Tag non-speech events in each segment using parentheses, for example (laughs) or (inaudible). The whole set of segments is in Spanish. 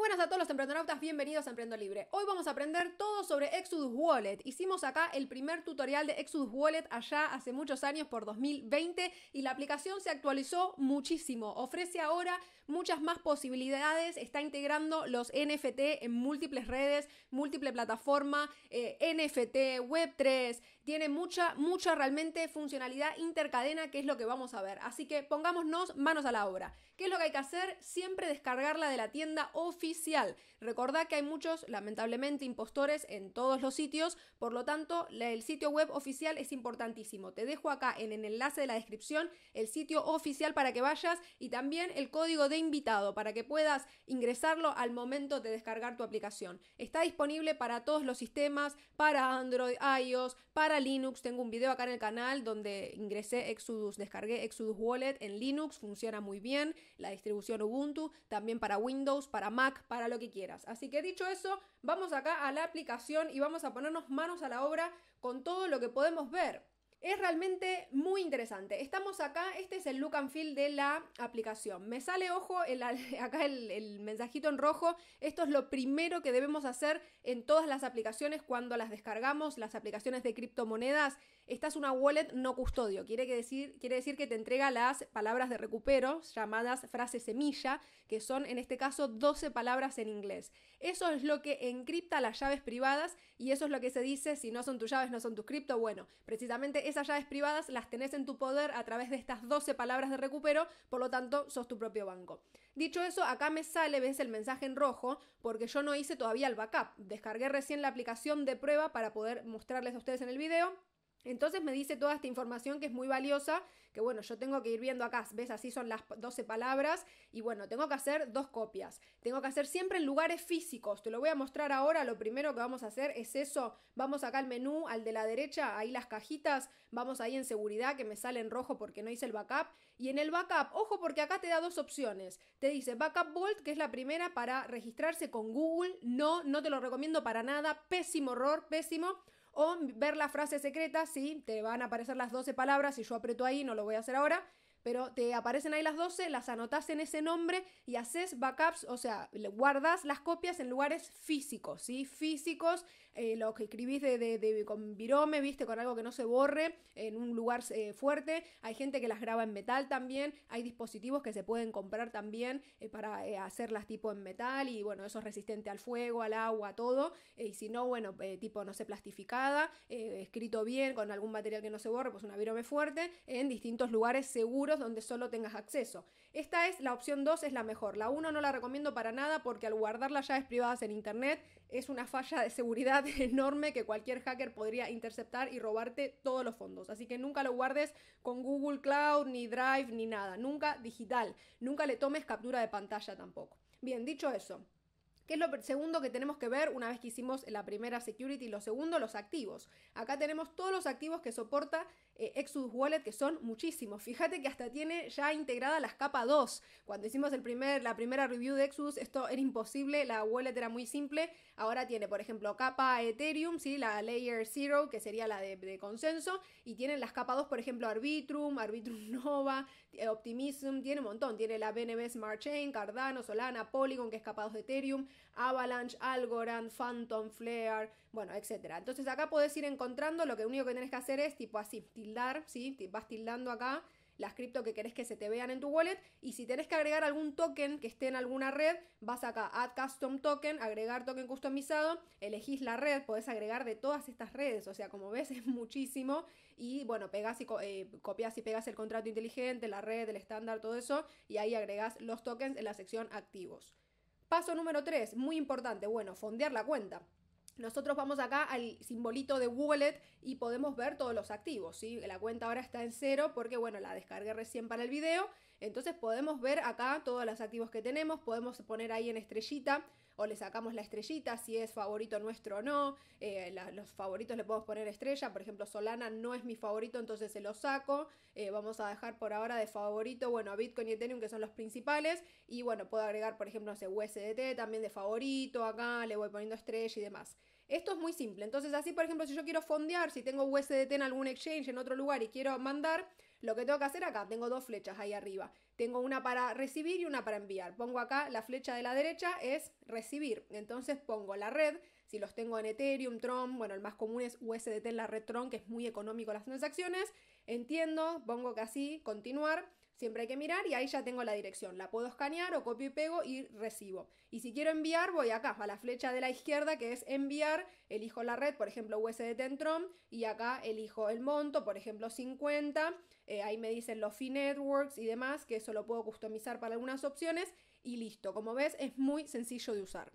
buenas a todos los emprendedores, bienvenidos a Emprendo Libre. Hoy vamos a aprender todo sobre Exodus Wallet. Hicimos acá el primer tutorial de Exodus Wallet allá hace muchos años por 2020 y la aplicación se actualizó muchísimo. Ofrece ahora muchas más posibilidades, está integrando los NFT en múltiples redes, múltiple plataforma, eh, NFT, Web3, tiene mucha, mucha realmente funcionalidad intercadena que es lo que vamos a ver. Así que pongámonos manos a la obra. ¿Qué es lo que hay que hacer? Siempre descargarla de la tienda oficial. Recordad que hay muchos, lamentablemente, impostores en todos los sitios, por lo tanto, el sitio web oficial es importantísimo. Te dejo acá en el enlace de la descripción el sitio oficial para que vayas y también el código de invitado para que puedas ingresarlo al momento de descargar tu aplicación. Está disponible para todos los sistemas, para Android, iOS, para Linux. Tengo un video acá en el canal donde ingresé Exodus, descargué Exodus Wallet en Linux, funciona muy bien, la distribución Ubuntu, también para Windows, para Mac, para lo que quieras. Así que dicho eso, vamos acá a la aplicación y vamos a ponernos manos a la obra con todo lo que podemos ver. Es realmente muy interesante. Estamos acá, este es el look and feel de la aplicación. Me sale, ojo, el, (laughs) acá el, mensajito en rojo. Esto es lo primero que debemos hacer en todas las aplicaciones cuando las descargamos, las aplicaciones de criptomonedas. Esta es una wallet no custodio. Quiere, que decir, quiere decir que te entrega las palabras de recupero, llamadas frases semilla, que son en este caso 12 palabras en inglés. Eso es lo que encripta las llaves privadas y eso es lo que se dice, si no son tus llaves, no son tus cripto. Bueno, precisamente esas llaves privadas las tenés en tu poder a través de estas 12 palabras de recupero, por lo tanto, sos tu propio banco. Dicho eso, acá me sale, ves el mensaje en rojo, porque yo no hice todavía el backup. Descargué recién la aplicación de prueba para poder mostrarles a ustedes en el video. Entonces me dice toda esta información que es muy valiosa, que bueno, yo tengo que ir viendo acá, ves, así son las 12 palabras, y bueno, tengo que hacer dos copias, tengo que hacer siempre en lugares físicos, te lo voy a mostrar ahora, lo primero que vamos a hacer es eso, vamos acá al menú, al de la derecha, ahí las cajitas, vamos ahí en seguridad, que me sale en rojo porque no hice el backup, y en el backup, ojo porque acá te da dos opciones, te dice Backup Vault, que es la primera para registrarse con Google, no, no te lo recomiendo para nada, pésimo error, pésimo, o ver la frase secreta, sí, te van a aparecer las 12 palabras y yo aprieto ahí, no lo voy a hacer ahora. Pero te aparecen ahí las 12, las anotas en ese nombre y haces backups, o sea, guardas las copias en lugares físicos, ¿sí? Físicos, eh, lo que escribís de, con virome, viste, con algo que no se borre, en un lugar eh, fuerte. Hay gente que las graba en metal también. Hay dispositivos que se pueden comprar también eh, para hacerlas tipo en metal. Y bueno, eso es resistente al fuego, al agua, todo. y si no, bueno, tipo, no sé, plastificada, escrito bien, con algún material que no se borre, pues una virome fuerte, en distintos lugares seguros donde solo tengas acceso. Esta es la opción 2, es la mejor. La 1 no la recomiendo para nada porque al guardar las llaves privadas en internet, es una falla de seguridad (laughs) enorme que cualquier hacker podría interceptar y robarte todos los fondos. Así que nunca lo guardes con Google Cloud, ni Drive, ni nada. Nunca digital. Nunca le tomes captura de pantalla tampoco. Bien, dicho eso, ¿qué es lo segundo que tenemos que ver una vez que hicimos la primera security? Lo segundo, los activos. Acá tenemos todos los activos que soporta eh, Exodus Wallet, que son muchísimos. Fíjate que hasta tiene ya integrada las capa 2. Cuando hicimos el primer, la primera review de Exodus, esto era imposible, la wallet era muy simple. Ahora tiene, por ejemplo, capa Ethereum, ¿sí? la Layer 0, que sería la de, consenso, y tienen las capa 2, por ejemplo, Arbitrum, Arbitrum (laughs) Nova, eh, Optimism, tiene un montón. Tiene la BNB Smart Chain, Cardano, Solana, Polygon, que es capa 2 de Ethereum, Avalanche, Algorand, Phantom, Flare, bueno, etcétera. Entonces acá puedes ir encontrando, lo que único que tenés que hacer es tipo así, tildar, ¿sí? Vas tildando acá las cripto que querés que se te vean en tu wallet. Y si tenés que agregar algún token que esté en alguna red, vas acá, Add Custom Token, agregar token customizado, elegís la red, podés agregar de todas estas redes. O sea, como ves, (laughs) es muchísimo. Y bueno, pegás y eh, copias y pegas el contrato inteligente, la red, el estándar, todo eso. Y ahí agregás los tokens en la sección activos. Paso número 3, muy importante, bueno, fondear la cuenta. Nosotros vamos acá al simbolito de wallet y podemos ver todos los activos, ¿sí? La cuenta ahora está en cero porque, bueno, la descargué recién para el video entonces podemos ver acá todos los activos que tenemos, podemos poner ahí en estrellita o le sacamos la estrellita si es favorito nuestro o no. Eh, los favoritos le podemos poner estrella, por ejemplo Solana no es mi favorito, entonces se lo saco. Eh, vamos a dejar por ahora de favorito, bueno, a Bitcoin y Ethereum que son los principales. Y bueno, puedo agregar, por ejemplo, ese USDT también de favorito, acá le voy poniendo estrella y demás. Esto es muy simple. Entonces, así, por ejemplo, si yo quiero fondear, si tengo USDT en algún exchange, en otro lugar y quiero mandar, lo que tengo que hacer acá, tengo dos flechas ahí arriba. Tengo una para recibir y una para enviar. Pongo acá la flecha de la derecha es recibir. Entonces pongo la red, si los tengo en Ethereum, Tron, bueno, el más común es USDT en la red Tron, que es muy económico las transacciones. Entiendo, pongo que así, continuar Siempre hay que mirar y ahí ya tengo la dirección. La puedo escanear o copio y pego y recibo. Y si quiero enviar, voy acá, a la flecha de la izquierda que es enviar, elijo la red, por ejemplo USD en y acá elijo el monto, por ejemplo 50. Eh, ahí me dicen los fee networks y demás, que eso lo puedo customizar para algunas opciones y listo. Como ves, es muy sencillo de usar.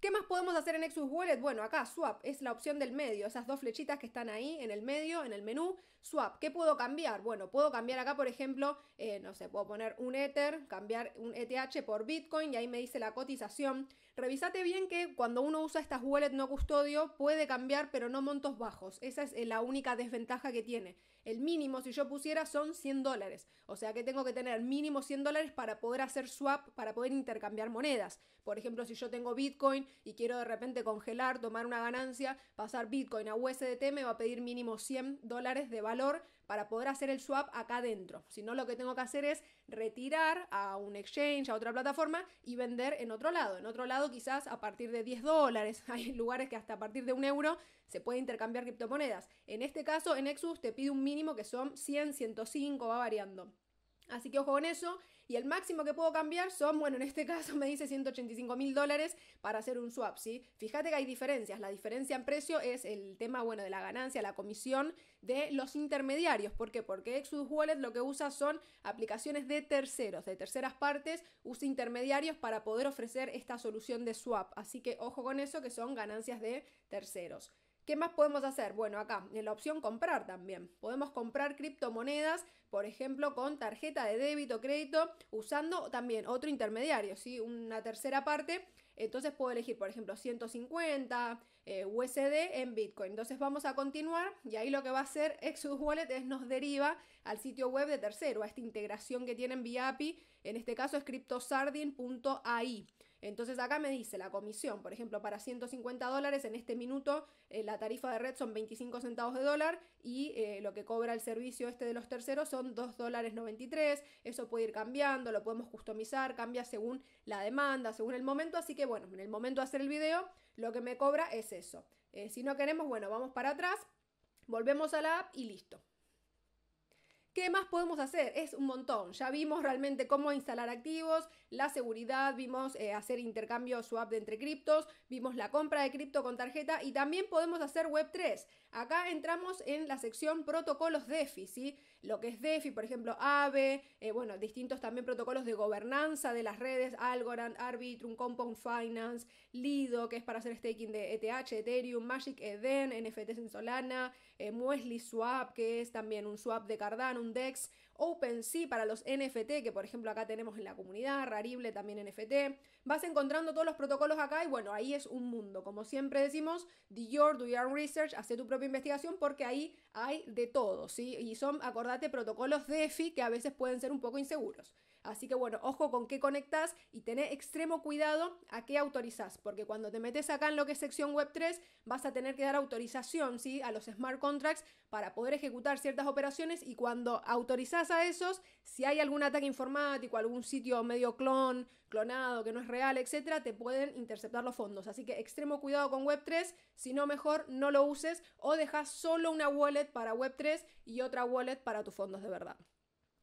¿Qué más podemos hacer en Exus Wallet? Bueno, acá Swap es la opción del medio, esas dos flechitas que están ahí en el medio, en el menú swap. ¿Qué puedo cambiar? Bueno, puedo cambiar acá, por ejemplo, eh, no sé, puedo poner un Ether, cambiar un ETH por Bitcoin y ahí me dice la cotización. Revisate bien que cuando uno usa estas wallets no custodio puede cambiar, pero no montos bajos. Esa es eh, la única desventaja que tiene. El mínimo, si yo pusiera, son 100 dólares. O sea que tengo que tener mínimo 100 dólares para poder hacer swap, para poder intercambiar monedas. Por ejemplo, si yo tengo Bitcoin y quiero de repente congelar, tomar una ganancia, pasar Bitcoin a USDT, me va a pedir mínimo 100 dólares de valor para poder hacer el swap acá dentro. Si no, lo que tengo que hacer es retirar a un exchange, a otra plataforma y vender en otro lado. En otro lado quizás a partir de 10 dólares. (laughs) Hay lugares que hasta a partir de un euro se puede intercambiar criptomonedas. En este caso, en Nexus te pide un mínimo que son 100, 105, va variando. Así que ojo con eso. Y el máximo que puedo cambiar son, bueno, en este (laughs) caso me dice 185 mil dólares para hacer un swap, ¿sí? Fíjate que hay diferencias. La diferencia en precio es el tema, bueno, de la ganancia, la comisión de los intermediarios. ¿Por qué? Porque Exodus Wallet lo que usa son aplicaciones de terceros, de terceras partes, usa intermediarios para poder ofrecer esta solución de swap. Así que ojo con eso, que son ganancias de terceros. ¿Qué más podemos hacer? Bueno, acá en la opción comprar también. Podemos comprar criptomonedas, por ejemplo, con tarjeta de débito, o crédito, usando también otro intermediario, ¿sí? una tercera parte. Entonces puedo elegir, por ejemplo, 150 eh, USD en Bitcoin. Entonces vamos a continuar y ahí lo que va a hacer (laughs) Exodus Wallet es nos deriva al sitio web de tercero, a esta integración que tienen vía En este caso es cryptosardin.ai. Entonces acá me dice la comisión, por ejemplo, para 150 dólares en este minuto eh, la tarifa de red son 25 centavos de dólar y eh, lo que cobra el servicio este de los terceros son 2 dólares 93. Eso puede ir cambiando, lo podemos customizar, cambia según la demanda, según el momento. Así que bueno, en el momento de hacer el video, lo que me cobra es eso. Eh, si no queremos, bueno, vamos para atrás, volvemos a la app y listo. ¿Qué más podemos hacer? Es un montón. Ya vimos realmente cómo instalar activos, la seguridad, vimos eh, hacer intercambio swap de entre criptos, vimos la compra de cripto con tarjeta y también podemos hacer Web3. Acá entramos en la sección protocolos DeFi, ¿sí? lo que es DeFi, por ejemplo, AVE, eh, bueno, distintos también protocolos de gobernanza de las redes, Algorand, Arbitrum, Compound Finance, Lido, que es para hacer staking de ETH, Ethereum, Magic Eden, NFTs en Solana, eh, Muesli Swap, que es también un swap de Cardano, un DEX, OpenSea para los NFT, que por ejemplo acá tenemos en la comunidad, Rarible también NFT. Vas encontrando todos los protocolos acá y bueno, ahí es un mundo. Como siempre decimos, do your, do your research, hace tu propia investigación porque ahí hay de todo, ¿sí? Y son, acordate, protocolos DeFi que a veces pueden ser un poco inseguros. Así que bueno, ojo con qué conectas y tené extremo cuidado a qué autorizas, porque cuando te metes acá en lo que es sección web 3, vas a tener que dar autorización ¿sí? a los smart contracts para poder ejecutar ciertas operaciones y cuando autorizas a esos, si hay algún ataque informático, algún sitio medio clon, clonado, que no es real, etcétera, te pueden interceptar los fondos. Así que extremo cuidado con web 3, si no mejor no lo uses o dejas solo una wallet para web 3 y otra wallet para tus fondos de verdad.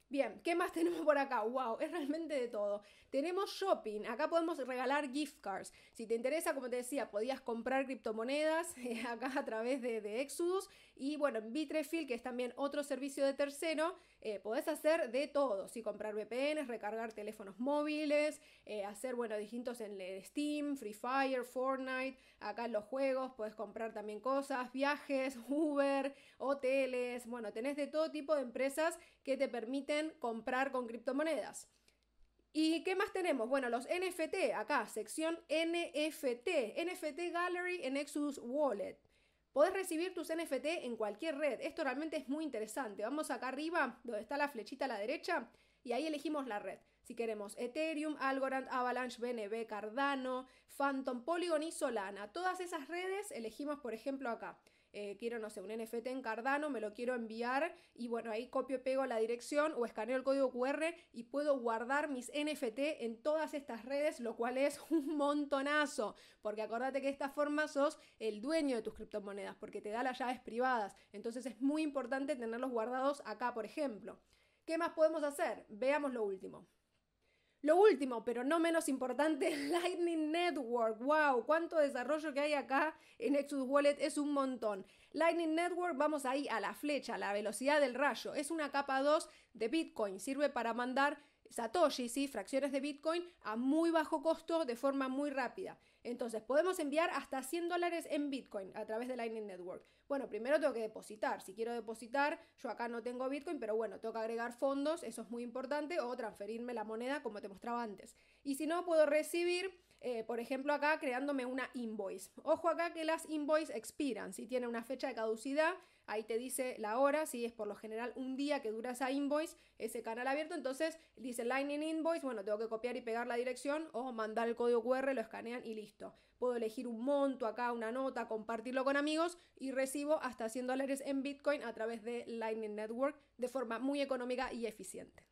Bien, ¿qué más (laughs) tenemos por acá? ¡Wow! Es realmente de todo. Tenemos shopping, acá podemos regalar gift cards. Si te interesa, como te decía, podías comprar criptomonedas (laughs) eh, acá a través de, de Exodus y bueno, en Bitrefill, que es también otro servicio de tercero, eh, podés hacer de todo, si comprar VPNs, recargar teléfonos móviles, eh, hacer, bueno, distintos en eh, Steam, Free Fire, Fortnite, acá en los juegos, podés comprar también cosas, viajes, (laughs) Uber, hoteles, bueno, tenés de todo tipo de empresas que te permiten comprar con criptomonedas. ¿Y qué más tenemos? Bueno, los NFT, acá, sección NFT, NFT Gallery en Exodus Wallet. Podés recibir tus NFT en cualquier red. Esto realmente es muy interesante. Vamos acá arriba, donde está la flechita a la derecha, y ahí elegimos la red. Si queremos Ethereum, Algorand, Avalanche, BNB, Cardano, Phantom, Polygon y Solana. Todas esas redes elegimos, por ejemplo, acá. Eh, quiero, no sé, un NFT en Cardano, me lo quiero enviar y bueno, ahí copio y pego la dirección o escaneo el código QR y puedo guardar mis NFT en todas estas redes, lo cual es (laughs) un montonazo, porque acordate que de esta forma sos el dueño de tus criptomonedas, porque te da las llaves privadas, entonces es muy importante tenerlos guardados acá, por ejemplo. ¿Qué más podemos hacer? Veamos lo último. Lo último, pero no menos importante, (laughs) Lightning Network. ¡Wow! ¿Cuánto desarrollo que hay acá en Exodus Wallet? Es un montón. Lightning Network, vamos ahí a la flecha, a la velocidad del rayo. Es una capa 2 de Bitcoin. Sirve para mandar Satoshi, ¿sí? fracciones de Bitcoin a muy bajo costo de forma muy rápida. Entonces, podemos enviar hasta 100 dólares en Bitcoin a través de Lightning Network. Bueno, primero tengo que depositar. Si quiero depositar, yo acá no tengo Bitcoin, pero bueno, tengo que agregar fondos, eso es muy importante, o transferirme la moneda como te mostraba antes. Y si no, puedo recibir eh, por ejemplo acá creándome una invoice. Ojo acá que las invoice expiran, si tiene una fecha de caducidad, ahí te dice la hora, si es por lo general un día que dura esa invoice, ese canal abierto, entonces dice Lightning Invoice, bueno, tengo que copiar y pegar la dirección o mandar el código QR, lo escanean y listo. Puedo elegir un monto acá, una nota, compartirlo con amigos y recibo hasta 100 dólares en Bitcoin a través de Lightning Network de forma muy económica y eficiente.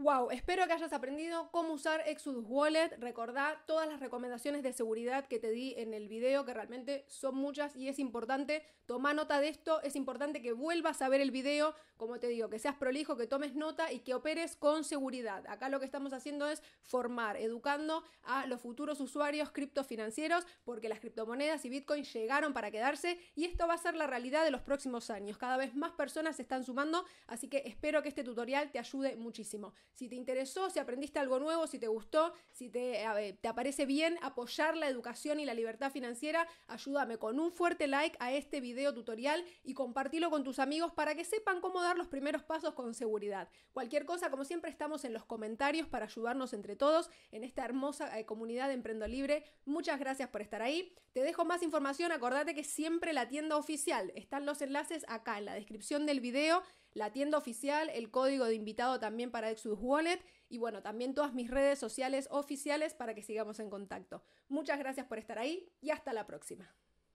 Wow, espero que hayas aprendido cómo usar Exodus Wallet. Recordá todas las recomendaciones de seguridad que te di en el video, que realmente son muchas y es importante. tomar nota de esto, es importante que vuelvas a ver el video como te digo, que seas prolijo, que tomes nota y que operes con seguridad. Acá lo que estamos haciendo es formar, educando a los futuros usuarios criptofinancieros, porque las criptomonedas y Bitcoin llegaron para quedarse y esto va a ser la realidad de los próximos años. Cada vez más personas se están sumando, así que espero que este tutorial te ayude muchísimo. Si te interesó, si aprendiste algo nuevo, si te gustó, si te, te aparece bien apoyar la educación y la libertad financiera, ayúdame con un fuerte like a este video tutorial y compartilo con tus amigos para que sepan cómo los primeros pasos con seguridad. Cualquier cosa, como siempre, estamos en los comentarios para ayudarnos entre todos en esta hermosa eh, comunidad de Emprendo Libre. Muchas gracias por estar ahí. Te dejo más información, acordate que siempre la tienda oficial, están los enlaces acá en la descripción del video, la tienda oficial, el código de invitado también para Exodus Wallet y bueno, también todas mis redes sociales oficiales para que sigamos en contacto. Muchas gracias por estar ahí y hasta la próxima.